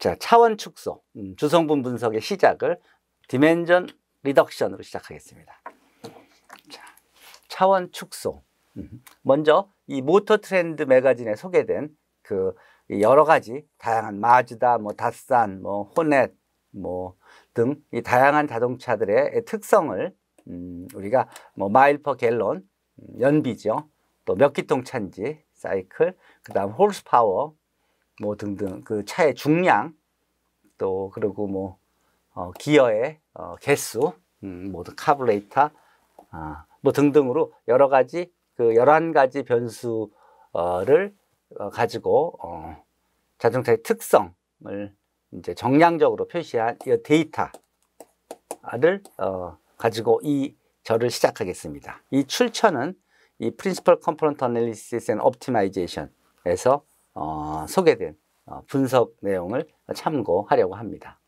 자, 차원 축소, 음, 주성분 분석의 시작을 디멘전 리덕션으로 시작하겠습니다. 자, 차원 축소. 음, 먼저 이 모터 트렌드 매거진에 소개된 그 여러 가지 다양한 마즈다, 뭐 다산, 뭐 호넷, 뭐 등 이 다양한 자동차들의 특성을 음, 우리가 뭐 마일 퍼 갤런 음, 연비죠. 또 몇 기통 찬지 사이클, 그다음 홀스 파워, 뭐 등등 그 차의 중량 또 그리고 뭐 어, 기어의 어, 개수 음, 모든 카브레이터 아, 뭐 등등으로 여러 가지 그 열한 가지 변수를 어, 가지고 어, 자동차의 특성을 이제 정량적으로 표시한 이 데이터를 어, 가지고 이 절을 시작하겠습니다. 이 출처는 이 Principal Component Analysis and Optimization에서 어, 소개된 어, 분석 내용을 참고하려고 합니다.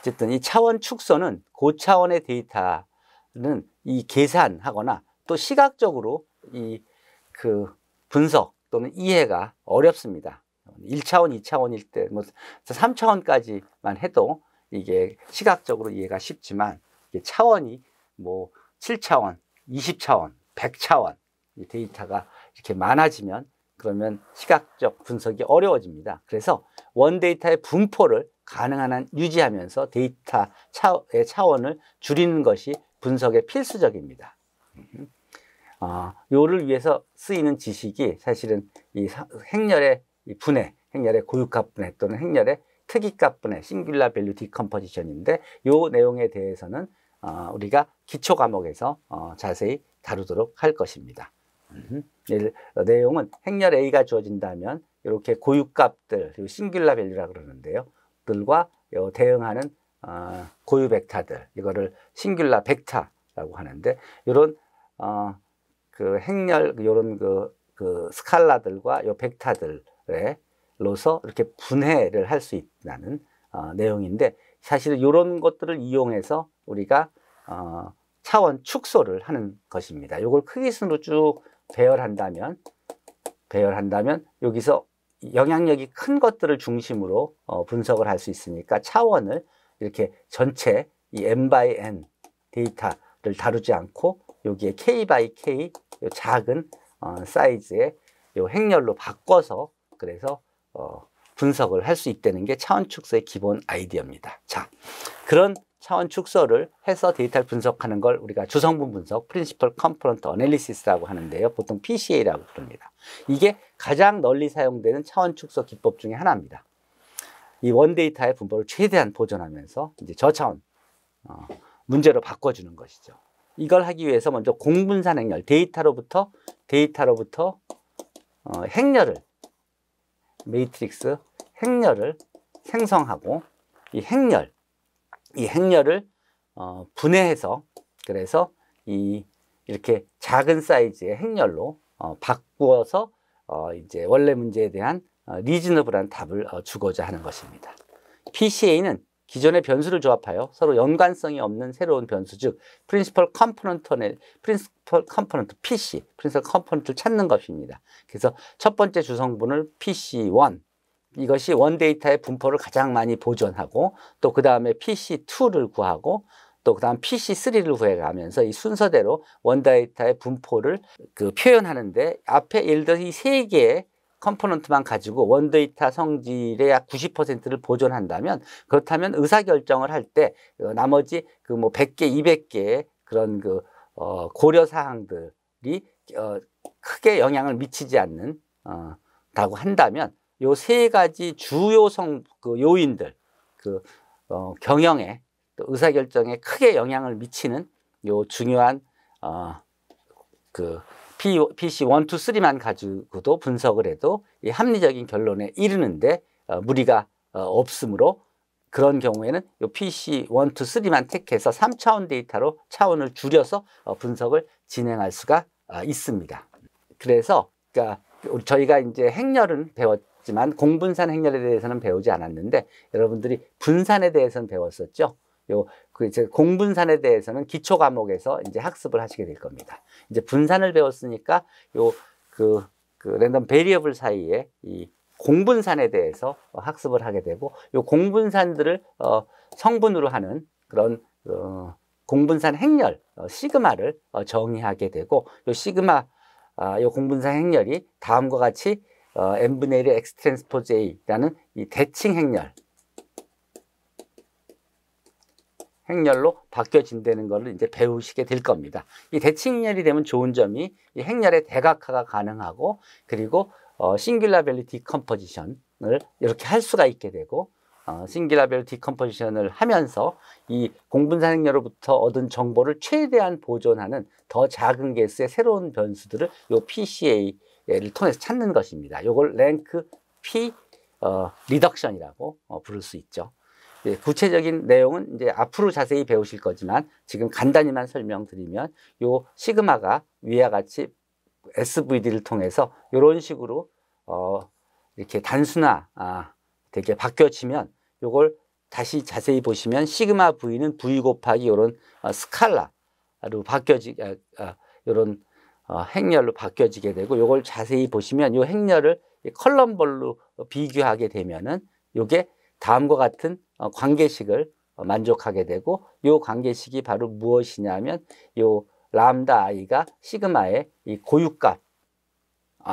어쨌든 이 차원 축소는 고차원의 데이터는 이 계산하거나 또 시각적으로 이 그 분석 또는 이해가 어렵습니다. 1차원, 2차원일 때, 뭐 3차원까지만 해도 이게 시각적으로 이해가 쉽지만 이게 차원이 뭐 7차원, 20차원, 100차원 데이터가 이렇게 많아지면 그러면 시각적 분석이 어려워집니다. 그래서 원데이터의 분포를 가능한 한 유지하면서 데이터 의 차원을 줄이는 것이 분석의 필수적입니다. 음. 아, 요를 위해서 쓰이는 지식이 사실은 이 행렬의 분해, 행렬의 고유값 분해 또는 행렬의 특이값 분해, 싱귤라 밸류 디컴포지션인데 요 내용에 대해서는 어, 우리가 기초 과목에서 어, 자세히 다루도록 할 것입니다. 음. 어, 내용은 행렬 A가 주어진다면 이렇게 고유값들 그리고 싱귤라 밸류라 그러는데요. 들과 어, 대응하는 어, 고유 벡터들 이거를 싱귤라 벡터라고 하는데 이런 그 행렬 이런 그, 그 스칼라들과 요 벡터들로서 이렇게 분해를 할 수 있다는 내용인데 사실 이런 것들을 이용해서 우리가 차원 축소를 하는 것입니다. 이걸 크기 순으로 쭉 배열한다면 배열한다면 여기서 영향력이 큰 것들을 중심으로 어, 분석을 할 수 있으니까 차원을 이렇게 전체 이 n by n 데이터를 다루지 않고 여기에 k by k 요 작은 어, 사이즈의 요 행렬로 바꿔서 그래서 어, 분석을 할 수 있다는 게 차원축소의 기본 아이디어입니다. 자, 그런 차원 축소를 해서 데이터를 분석하는 걸 우리가 주성분 분석, 프린시플 컴포넌트 어널리시스라고 하는데요. 보통 PCA라고 부릅니다. 이게 가장 널리 사용되는 차원 축소 기법 중의 하나입니다. 이 원데이터의 분포를 최대한 보존하면서 이제 저차원 어, 문제로 바꿔주는 것이죠. 이걸 하기 위해서 먼저 공분산 행렬, 데이터로부터 데이터로부터 어, 행렬을 메이트릭스 행렬을 생성하고 이 행렬 이 행렬을 어, 분해해서 그래서 이 이렇게 작은 사이즈의 행렬로 어, 바꾸어서 어, 이제 원래 문제에 대한 어, 리즈너블한 답을 어, 주고자 하는 것입니다. PCA는 기존의 변수를 조합하여 서로 연관성이 없는 새로운 변수 즉 프린시펄 컴포넌트의 프린시펄 컴포넌트 PC, 프린시펄 컴포넌트를 찾는 것입니다. 그래서 첫 번째 주성분을 PC1, 이것이 원데이터의 분포를 가장 많이 보존하고 또 그 다음에 PC2를 구하고 또 그 다음 PC3를 구해가면서 이 순서대로 원데이터의 분포를 그 표현하는데 앞에 예를 들어 이세 개의 컴포넌트만 가지고 원데이터 성질의 약 90%를 보존한다면 그렇다면 의사결정을 할때 어, 나머지 그 뭐 100개, 200개의 그런 그 어 고려 사항들이 어 크게 영향을 미치지 않는다고 어, 한다면 요세 가지 주요성 그 요인들 그 어, 경영에 또 의사결정에 크게 영향을 미치는 요 중요한 어 그 PC 1, 2, 3만 가지고도 분석을 해도 이 합리적인 결론에 이르는데 어, 무리가 어, 없으므로 그런 경우에는 요 PC 1, 2, 3만 택해서 3차원 데이터로 차원을 줄여서 어, 분석을 진행할 수가 어, 있습니다. 그래서 그러니까 저희가 이제 행렬은 배웠 하지만 공분산 행렬에 대해서는 배우지 않았는데 여러분들이 분산에 대해서는 배웠었죠. 요그 이제 공분산에 대해서는 기초 과목에서 이제 학습을 하시게 될 겁니다. 이제 분산을 배웠으니까 요그 그 랜덤 베리어블 사이에 이 공분산에 대해서 학습을 하게 되고 요 공분산들을 어 성분으로 하는 그런 어 공분산 행렬 어, 시그마를 어, 정의하게 되고 요 시그마 아, 요 공분산 행렬이 다음과 같이 어, n분의 1의 x 트랜스포즈 a라는 이 대칭 행렬 행렬로 바뀌어진다는 것을 이제 배우시게 될 겁니다. 이 대칭렬이 되면 좋은 점이 이 행렬의 대각화가 가능하고 그리고 어, 싱귤라 밸류 디컴포지션을 이렇게 할 수가 있게 되고 어, 싱귤라 밸류 디컴포지션을 하면서 이 공분산 행렬로부터 얻은 정보를 최대한 보존하는 더 작은 개수의 새로운 변수들을 이 PCA 얘를 통해서 찾는 것입니다. 이걸 랭크 P 어, 리덕션이라고 어, 부를 수 있죠. 예, 구체적인 내용은 이제 앞으로 자세히 배우실 거지만 지금 간단히만 설명드리면 요 시그마가 위와 같이 SVD를 통해서 이런 식으로 어, 이렇게 단순화 아, 되게 바뀌어지면 요걸 다시 자세히 보시면 시그마 V는 V 곱하기 이런 어, 스칼라로 바뀌어지 아, 아, 이런 어, 행렬로 바뀌어지게 되고 요걸 자세히 보시면 이 행렬을 컬럼볼로 비교하게 되면은 요게 다음과 같은 어, 관계식을 어, 만족하게 되고 요 관계식이 바로 무엇이냐면 요 람다 아이가 시그마의 이 고유값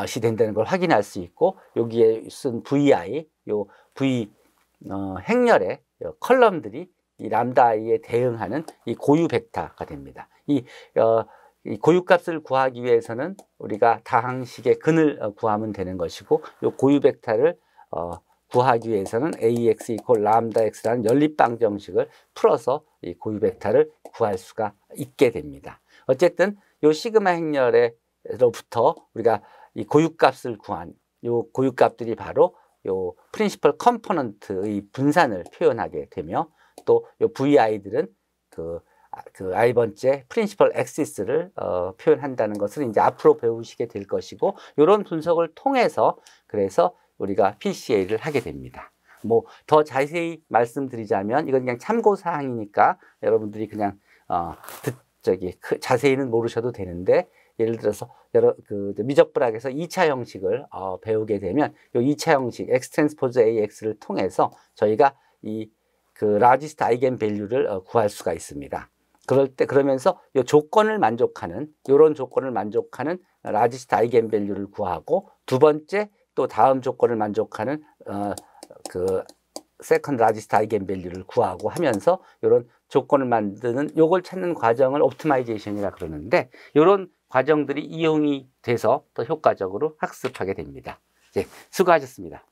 시 아, 된다는 걸 확인할 수 있고 여기에 쓴 vi 요 v 어, 행렬의 컬럼들이 이 람다 아이에 대응하는 이 고유 벡터가 됩니다. 이 어, 이 고유값을 구하기 위해서는 우리가 다항식의 근을 어, 구하면 되는 것이고 이 고유 벡터를 어, 구하기 위해서는 ax 이퀄 람다 x라는 연립방 정식을 풀어서 이 고유 벡터를 구할 수가 있게 됩니다. 어쨌든 요 시그마 행렬에로부터 우리가 이 고유값을 구한 요 고유값들이 바로 요 프린시펄 컴포넌트의 분산을 표현하게 되며 또요 vi들은 그그 아이 번째 프린시펄 엑시스를 어, 표현한다는 것을 이제 앞으로 배우시게 될 것이고 이런 분석을 통해서 그래서 우리가 PCA를 하게 됩니다. 뭐 더 자세히 말씀드리자면 이건 그냥 참고 사항이니까 여러분들이 그냥 어, 듣, 저기 그 자세히는 모르셔도 되는데 예를 들어서 여러 그 미적불학에서 2차 형식을 어, 배우게 되면 이 2차 형식 x 트랜스포즈 AX를 통해서 저희가 이 그 라지스트 아이겐 밸류를 어, 구할 수가 있습니다. 그럴 때 그러면서 요 조건을 만족하는 요런 조건을 만족하는 라지스트 아이겐 밸류를 구하고 두 번째 또 다음 조건을 만족하는 어 그 세컨 드 라지스트 아이겐 밸류를 구하고 하면서 요런 조건을 만드는 요걸 찾는 과정을 옵티마이제이션이라 그러는데 요런 과정들이 이용이 돼서 더 효과적으로 학습하게 됩니다. 예, 수고하셨습니다.